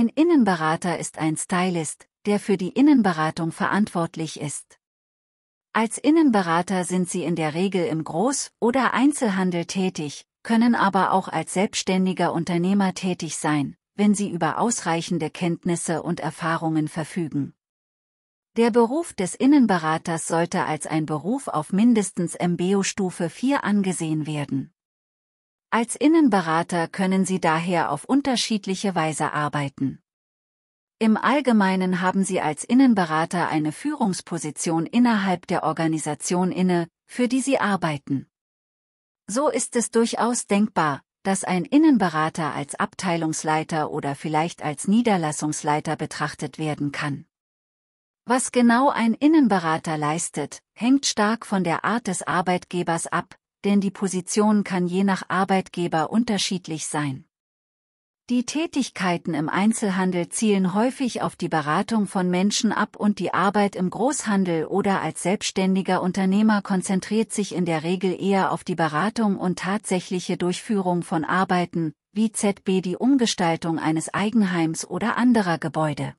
Ein Innenberater ist ein Stylist, der für die Innenberatung verantwortlich ist. Als Innenberater sind sie in der Regel im Groß- oder Einzelhandel tätig, können aber auch als selbstständiger Unternehmer tätig sein, wenn sie über ausreichende Kenntnisse und Erfahrungen verfügen. Der Beruf des Innenberaters sollte als ein Beruf auf mindestens MBO-Stufe 4 angesehen werden. Als Innenberater können Sie daher auf unterschiedliche Weise arbeiten. Im Allgemeinen haben Sie als Innenberater eine Führungsposition innerhalb der Organisation inne, für die Sie arbeiten. So ist es durchaus denkbar, dass ein Innenberater als Abteilungsleiter oder vielleicht als Niederlassungsleiter betrachtet werden kann. Was genau ein Innenberater leistet, hängt stark von der Art des Arbeitgebers ab, denn die Position kann je nach Arbeitgeber unterschiedlich sein. Die Tätigkeiten im Einzelhandel zielen häufig auf die Beratung von Menschen ab und die Arbeit im Großhandel oder als selbstständiger Unternehmer konzentriert sich in der Regel eher auf die Beratung und tatsächliche Durchführung von Arbeiten, wie ZB die Umgestaltung eines Eigenheims oder anderer Gebäude.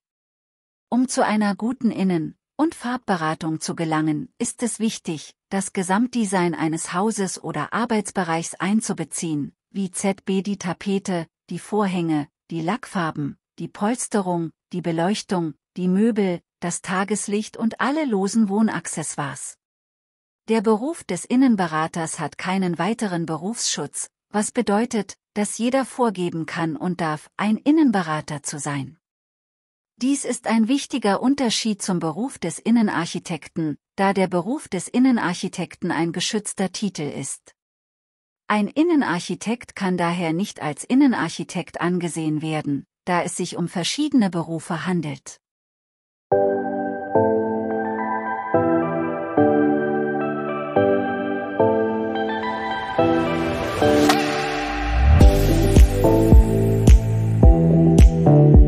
Um zu einer guten Innen- und Farbberatung zu gelangen, ist es wichtig, das Gesamtdesign eines Hauses oder Arbeitsbereichs einzubeziehen, wie ZB die Tapete, die Vorhänge, die Lackfarben, die Polsterung, die Beleuchtung, die Möbel, das Tageslicht und alle losen Wohnaccessoires. Der Beruf des Innenberaters hat keinen weiteren Berufsschutz, was bedeutet, dass jeder vorgeben kann und darf, ein Innenberater zu sein. Dies ist ein wichtiger Unterschied zum Beruf des Innenarchitekten, da der Beruf des Innenarchitekten ein geschützter Titel ist. Ein Innenarchitekt kann daher nicht als Innenarchitekt angesehen werden, da es sich um verschiedene Berufe handelt. Musik